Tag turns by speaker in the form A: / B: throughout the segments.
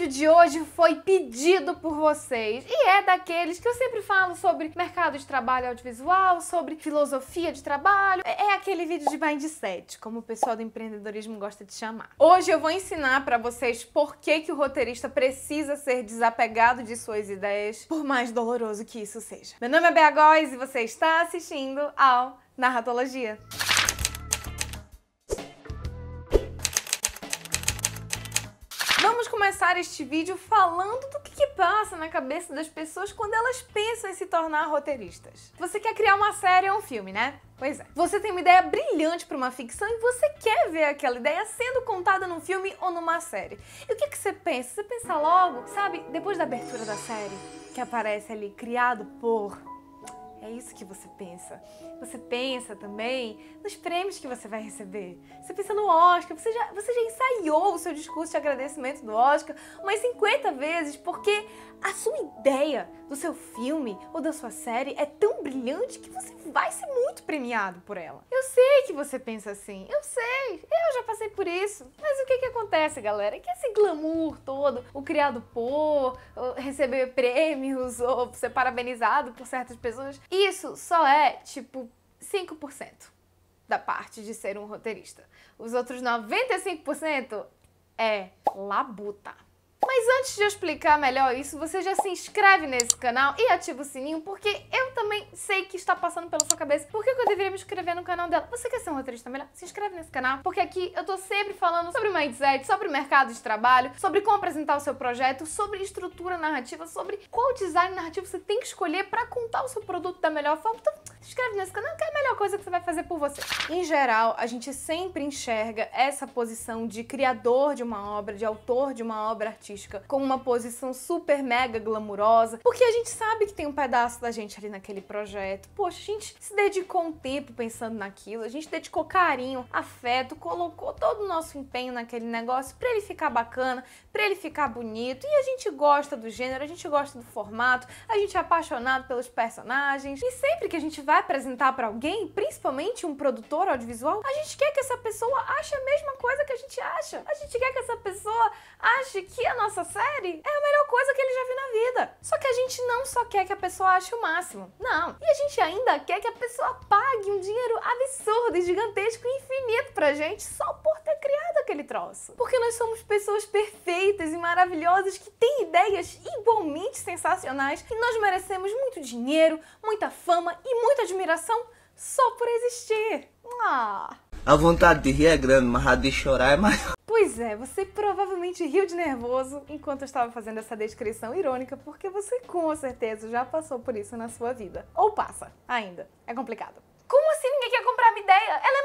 A: vídeo de hoje foi pedido por vocês e é daqueles que eu sempre falo sobre mercado de trabalho audiovisual, sobre filosofia de trabalho. É, é aquele vídeo de mindset, como o pessoal do empreendedorismo gosta de chamar. Hoje eu vou ensinar para vocês por que, que o roteirista precisa ser desapegado de suas ideias, por mais doloroso que isso seja. Meu nome é Bea Góes e você está assistindo ao Narratologia. começar este vídeo falando do que, que, passa na cabeça das pessoas quando elas pensam em se tornar roteiristas. Você quer criar uma série ou um filme, né? Pois é. Você tem uma ideia brilhante para uma ficção e você quer ver aquela ideia sendo contada num filme ou numa série. E o que, que você pensa? Você pensa logo, sabe, depois da abertura da série, que aparece ali criado por é isso que você pensa. Você pensa também nos prêmios que você vai receber. Você pensa no Oscar, você já, você já ensaiou o seu discurso de agradecimento do Oscar umas 50 vezes, porque a sua ideia do seu filme ou da sua série é tão brilhante que você vai ser muito premiado por ela. Eu sei que você pensa assim, eu sei, eu por isso. Mas o que que acontece, galera? Que esse glamour todo, o criado por, receber prêmios ou ser parabenizado por certas pessoas, isso só é tipo 5% da parte de ser um roteirista. Os outros 95% é labuta. Mas antes de eu explicar melhor isso, você já se inscreve nesse canal e ativa o sininho, porque eu também sei que está passando pela sua cabeça por que eu deveria me inscrever no canal dela. Você quer ser um roteirista melhor? Se inscreve nesse canal, porque aqui eu tô sempre falando sobre mindset, sobre mercado de trabalho, sobre como apresentar o seu projeto, sobre estrutura narrativa, sobre qual design narrativo você tem que escolher para contar o seu produto da melhor forma. Então, se inscreve nesse canal que é a melhor coisa que você vai fazer por você. Em geral, a gente sempre enxerga essa posição de criador de uma obra, de autor de uma obra artística, como uma posição super mega glamurosa, porque a gente sabe que tem um pedaço da gente ali naquele projeto. Poxa, a gente se dedicou um tempo pensando naquilo, a gente dedicou carinho, afeto, colocou todo o nosso empenho naquele negócio para ele ficar bacana, para ele ficar bonito. E a gente gosta do gênero, a gente gosta do formato, a gente é apaixonado pelos personagens. E sempre que a gente vai vai apresentar para alguém, principalmente um produtor audiovisual, a gente quer que essa pessoa ache a mesma coisa que a gente acha. A gente quer que essa pessoa ache que a nossa série é a melhor coisa que ele já viu na vida. Só que a gente não só quer que a pessoa ache o máximo, não. E a gente ainda quer que a pessoa pague um dinheiro absurdo e gigantesco e infinito pra gente só por aquele troço. Porque nós somos pessoas perfeitas e maravilhosas que têm ideias igualmente sensacionais e nós merecemos muito dinheiro, muita fama e muita admiração só por existir. Ah. A vontade de rir é grande, mas a de chorar é maior. Pois é, você provavelmente riu de nervoso enquanto eu estava fazendo essa descrição irônica, porque você com certeza já passou por isso na sua vida. Ou passa, ainda. É complicado. Como assim ninguém quer comprar minha ideia? Ela é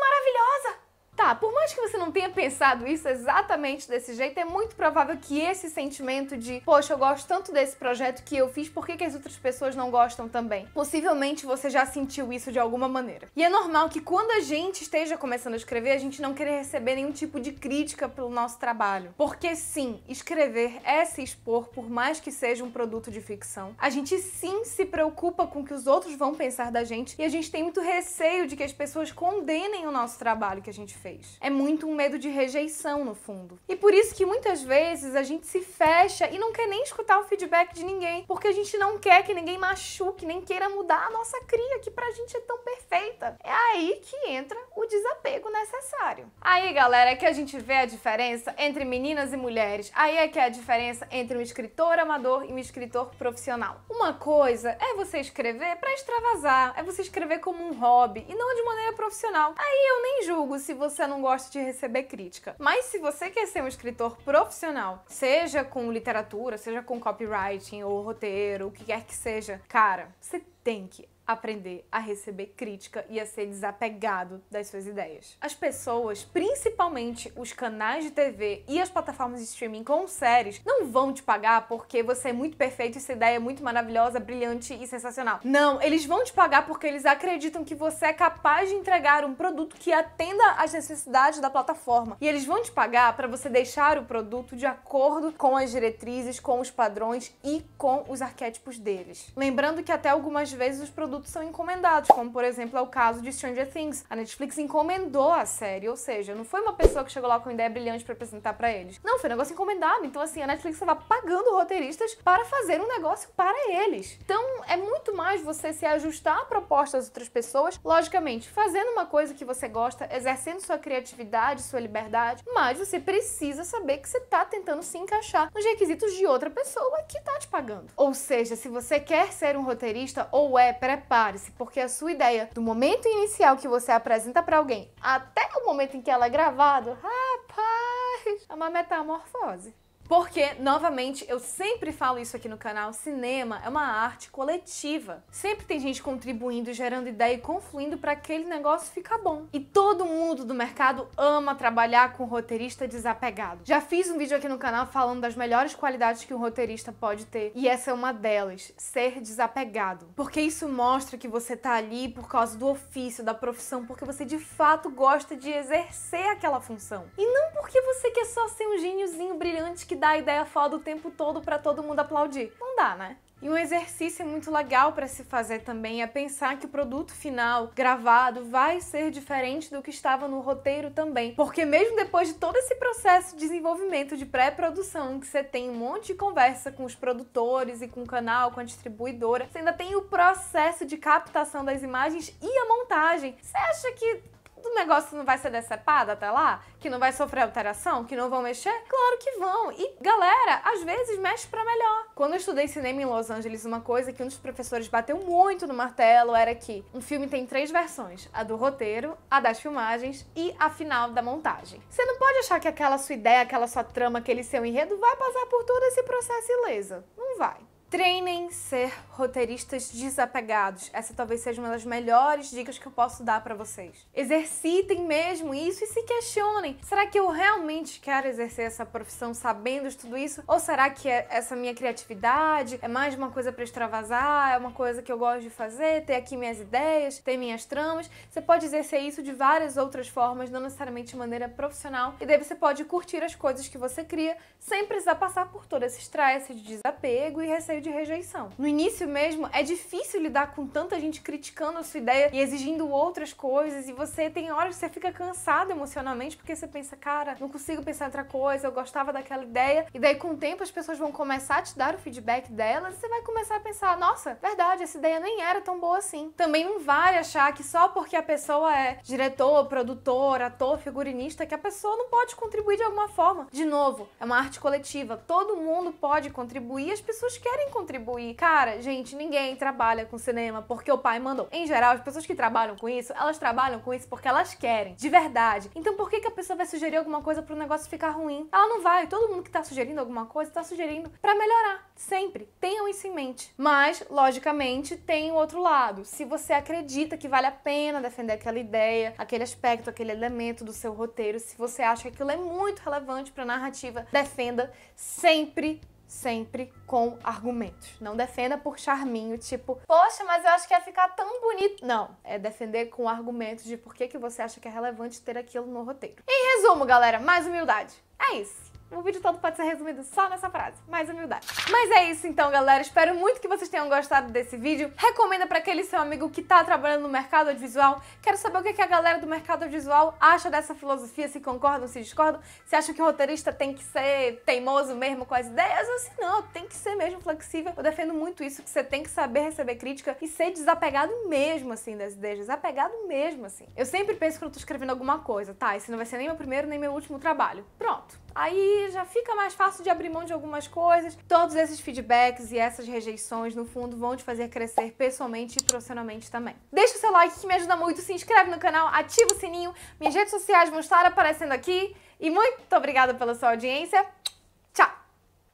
A: Tá, por mais que você não tenha pensado isso exatamente desse jeito, é muito provável que esse sentimento de, poxa, eu gosto tanto desse projeto que eu fiz, por que, que as outras pessoas não gostam também? Possivelmente você já sentiu isso de alguma maneira. E é normal que quando a gente esteja começando a escrever, a gente não querer receber nenhum tipo de crítica pelo nosso trabalho. Porque sim, escrever é se expor, por mais que seja um produto de ficção. A gente sim se preocupa com o que os outros vão pensar da gente e a gente tem muito receio de que as pessoas condenem o nosso trabalho que a gente fez. É muito um medo de rejeição, no fundo. E por isso que muitas vezes a gente se fecha e não quer nem escutar o feedback de ninguém, porque a gente não quer que ninguém machuque, nem queira mudar a nossa cria, que pra gente é tão perfeita. É aí que entra desapego necessário. Aí, galera, é que a gente vê a diferença entre meninas e mulheres. Aí é que é a diferença entre um escritor amador e um escritor profissional. Uma coisa é você escrever para extravasar, é você escrever como um hobby e não de maneira profissional. Aí eu nem julgo se você não gosta de receber crítica. Mas se você quer ser um escritor profissional, seja com literatura, seja com copywriting ou roteiro, o que quer que seja, cara, você tem que aprender a receber crítica e a ser desapegado das suas ideias. As pessoas, principalmente os canais de TV e as plataformas de streaming com séries, não vão te pagar porque você é muito perfeito, essa ideia é muito maravilhosa, brilhante e sensacional. Não, eles vão te pagar porque eles acreditam que você é capaz de entregar um produto que atenda às necessidades da plataforma. E eles vão te pagar para você deixar o produto de acordo com as diretrizes, com os padrões e com os arquétipos deles. Lembrando que até algumas vezes os produtos produtos são encomendados, como por exemplo é o caso de Stranger Things. A Netflix encomendou a série, ou seja, não foi uma pessoa que chegou lá com ideia brilhante para apresentar para eles. Não, foi um negócio encomendado. Então assim, a Netflix estava pagando roteiristas para fazer um negócio para eles. Então é muito mais você se ajustar à proposta das outras pessoas, logicamente, fazendo uma coisa que você gosta, exercendo sua criatividade, sua liberdade, mas você precisa saber que você está tentando se encaixar nos requisitos de outra pessoa que está te pagando. Ou seja, se você quer ser um roteirista ou é pré prepare-se, porque a sua ideia, do momento inicial que você apresenta para alguém até o momento em que ela é gravado, rapaz, é uma metamorfose. Porque, novamente, eu sempre falo isso aqui no canal, cinema é uma arte coletiva. Sempre tem gente contribuindo, gerando ideia e confluindo para aquele negócio ficar bom. E todo mundo do mercado ama trabalhar com roteirista desapegado. Já fiz um vídeo aqui no canal falando das melhores qualidades que um roteirista pode ter, e essa é uma delas, ser desapegado. Porque isso mostra que você tá ali por causa do ofício, da profissão, porque você de fato gosta de exercer aquela função. E não porque você quer só ser um gêniozinho brilhante que que dar ideia foda o tempo todo para todo mundo aplaudir. Não dá, né? E um exercício é muito legal para se fazer também é pensar que o produto final gravado vai ser diferente do que estava no roteiro também. Porque mesmo depois de todo esse processo de desenvolvimento de pré-produção, que você tem um monte de conversa com os produtores e com o canal, com a distribuidora, você ainda tem o processo de captação das imagens e a montagem. Você acha que do negócio não vai ser decepado até lá? Que não vai sofrer alteração? Que não vão mexer? Claro que vão. E galera, às vezes mexe para melhor. Quando eu estudei cinema em Los Angeles, uma coisa que um dos professores bateu muito no martelo era que um filme tem três versões: a do roteiro, a das filmagens e a final da montagem. Você não pode achar que aquela sua ideia, aquela sua trama, aquele seu enredo vai passar por todo esse processo ilesa. Não vai. Treinem ser roteiristas desapegados. Essa talvez seja uma das melhores dicas que eu posso dar para vocês. Exercitem mesmo isso e se questionem: será que eu realmente quero exercer essa profissão sabendo de tudo isso? Ou será que é essa minha criatividade é mais uma coisa para extravasar? É uma coisa que eu gosto de fazer? Ter aqui minhas ideias, ter minhas tramas? Você pode exercer isso de várias outras formas, não necessariamente de maneira profissional. E daí você pode curtir as coisas que você cria sem precisar passar por todo esse estresse de desapego e receio de rejeição. No início mesmo, é difícil lidar com tanta gente criticando a sua ideia e exigindo outras coisas, e você tem horas que você fica cansado emocionalmente porque você pensa, cara, não consigo pensar em outra coisa, eu gostava daquela ideia, e daí com o tempo as pessoas vão começar a te dar o feedback delas e você vai começar a pensar, nossa, verdade, essa ideia nem era tão boa assim. Também não vale achar que só porque a pessoa é diretor, produtor, ator, figurinista, que a pessoa não pode contribuir de alguma forma. De novo, é uma arte coletiva, todo mundo pode contribuir, as pessoas querem contribuir. Cara, gente, ninguém trabalha com cinema porque o pai mandou. Em geral, as pessoas que trabalham com isso, elas trabalham com isso porque elas querem, de verdade. Então por que, que a pessoa vai sugerir alguma coisa para o negócio ficar ruim? Ela não vai. Todo mundo que está sugerindo alguma coisa está sugerindo para melhorar, sempre. Tenham isso em mente. Mas, logicamente, tem o outro lado. Se você acredita que vale a pena defender aquela ideia, aquele aspecto, aquele elemento do seu roteiro, se você acha que aquilo é muito relevante para a narrativa, defenda sempre sempre com argumentos. Não defenda por charminho, tipo, poxa, mas eu acho que ia ficar tão bonito. Não, é defender com argumentos de por que, que você acha que é relevante ter aquilo no roteiro. Em resumo, galera, mais humildade. É isso. O vídeo todo pode ser resumido só nessa frase, mais humildade. Mas é isso então, galera. Espero muito que vocês tenham gostado desse vídeo. Recomenda para aquele seu amigo que tá trabalhando no mercado audiovisual. Quero saber o que a galera do mercado audiovisual acha dessa filosofia, se concordam, se discordam, se acham que o roteirista tem que ser teimoso mesmo com as ideias ou se não, tem que ser mesmo flexível. Eu defendo muito isso, que você tem que saber receber crítica e ser desapegado mesmo, assim, das ideias, desapegado mesmo, assim. Eu sempre penso quando eu tô escrevendo alguma coisa, tá, esse não vai ser nem meu primeiro nem meu último trabalho. Pronto aí já fica mais fácil de abrir mão de algumas coisas. Todos esses feedbacks e essas rejeições, no fundo, vão te fazer crescer pessoalmente e profissionalmente também. Deixa o seu like que me ajuda muito, se inscreve no canal, ativa o sininho, minhas redes sociais vão estar aparecendo aqui. E muito obrigada pela sua audiência.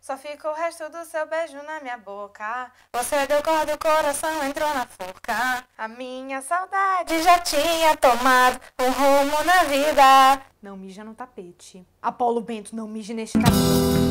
A: Só fica o resto do seu beijo na minha boca. Você deu corda, o coração entrou na forca. A minha saudade já tinha tomado um rumo na vida. Não mija no tapete. Apolo Bento, não mije neste tapete.